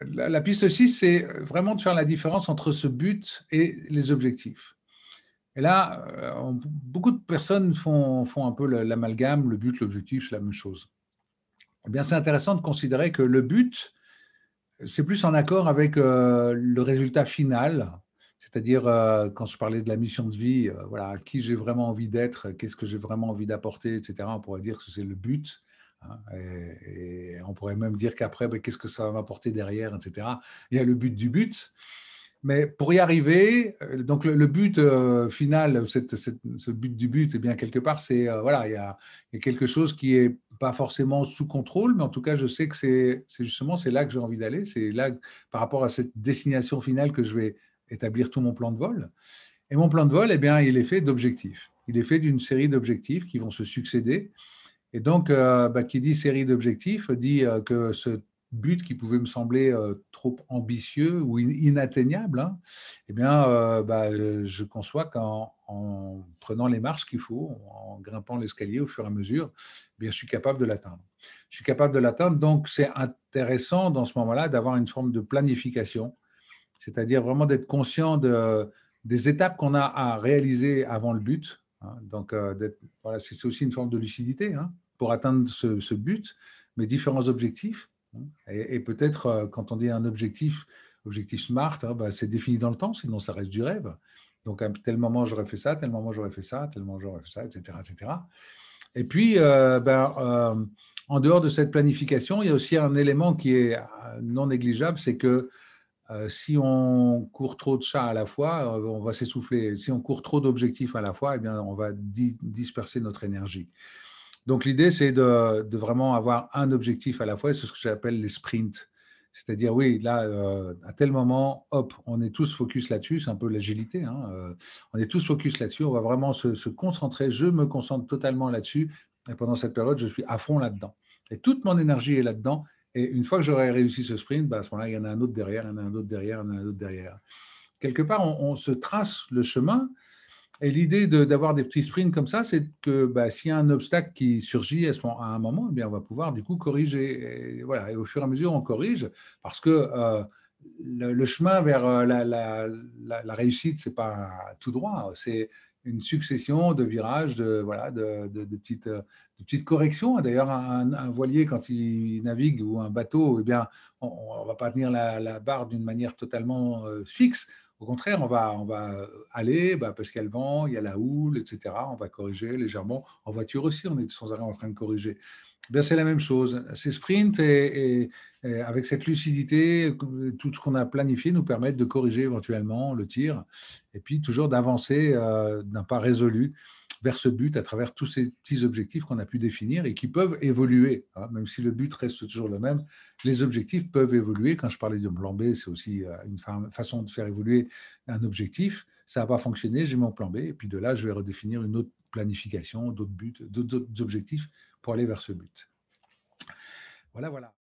la, piste 6, c'est vraiment de faire la différence entre ce but et les objectifs. Et là, euh, beaucoup de personnes font, un peu l'amalgame, le but, l'objectif, c'est la même chose. Eh bien, c'est intéressant de considérer que le but, c'est plus en accord avec euh, le résultat final, c'est-à-dire, euh, quand je parlais de la mission de vie, voilà, qui j'ai vraiment envie d'être, qu'est-ce que j'ai vraiment envie d'apporter, etc., on pourrait dire que c'est le but. Hein, et, on pourrait même dire qu'après, ben, qu'est-ce que ça va m'apporter derrière, etc. Il y a le but du but. Mais pour y arriver, euh, donc le, but euh, final, ce but du but, eh bien quelque part, c'est euh, voilà, il y, a, il y, a, quelque chose qui est pas forcément sous contrôle, mais en tout cas, je sais que c'est justement c'est là que j'ai envie d'aller, c'est là par rapport à cette destination finale que je vais établir tout mon plan de vol. Et mon plan de vol, eh bien, il est fait d'objectifs. Il est fait d'une série d'objectifs qui vont se succéder et donc, euh, bah, qui dit série d'objectifs dit euh, que ce but qui pouvait me sembler euh, trop ambitieux ou inatteignable, hein, eh bien, bah, je conçois qu'en prenant les marches qu'il faut, en grimpant l'escalier au fur et à mesure, eh bien, je suis capable de l'atteindre. Je suis capable de l'atteindre, donc c'est intéressant dans ce moment-là d'avoir une forme de planification, c'est-à-dire vraiment d'être conscient des étapes qu'on a à réaliser avant le but, Hein, donc, euh, voilà, c'est aussi une forme de lucidité hein, pour atteindre ce, but, mais différents objectifs. Hein. et, peut-être, euh, quand on dit un objectif, objectif SMART, bah, c'est défini dans le temps, sinon ça reste du rêve. Donc, à tel moment, j'aurais fait ça, tel moment, j'aurais fait ça, tel moment, j'aurais fait ça, etc. etc. Et puis, euh, ben, en dehors de cette planification, il y a aussi un élément qui est non négligeable, c'est que euh, si on court trop de chats à la fois, euh, on va s'essouffler. Si on court trop d'objectifs à la fois, et eh bien, on va disperser notre énergie. Donc l'idée, c'est de, vraiment avoir un objectif à la fois, c'est ce que j'appelle les sprints. C'est-à-dire, oui, là, euh, à tel moment, hop, on est tous focus là-dessus, c'est un peu l'agilité, hein, on est tous focus là-dessus, on va vraiment se, se, concentrer, je me concentre totalement là-dessus, et pendant cette période, je suis à fond là-dedans. Et toute mon énergie est là-dedans, et une fois que j'aurai réussi ce sprint, ben à ce moment-là, il y en a un autre derrière, il y en a un autre derrière, il y en a un autre derrière. Quelque part, on, se trace le chemin. Et l'idée d'avoir des petits sprints comme ça, c'est que ben, s'il y a un obstacle qui surgit à, un moment, eh bien, on va pouvoir du coup corriger. Et, voilà, et au fur et à mesure, on corrige parce que euh, le, chemin vers euh, la, la, réussite, ce n'est pas tout droit. C'est une succession de virages, de, voilà, de, petites, corrections. D'ailleurs, un, voilier, quand il navigue ou un bateau, eh bien, on ne va pas tenir la, barre d'une manière totalement euh, fixe. Au contraire, on va, on va euh, aller bah, parce qu'il y a le vent, il y a la houle, etc. On va corriger légèrement. En voiture aussi, on est sans arrêt en train de corriger. Eh bien, c'est la même chose. Ces sprints et, avec cette lucidité, tout ce qu'on a planifié nous permet de corriger éventuellement le tir et puis toujours d'avancer euh, d'un pas résolu vers ce but à travers tous ces petits objectifs qu'on a pu définir et qui peuvent évoluer. Hein. même si le but reste toujours le même, les objectifs peuvent évoluer. Quand je parlais de plan B, c'est aussi euh, une façon de faire évoluer un objectif. Ça n'a pas fonctionné, j'ai mon plan B, et puis de là, je vais redéfinir une autre planification, d'autres buts, d'autres objectifs pour aller vers ce but. Voilà, voilà.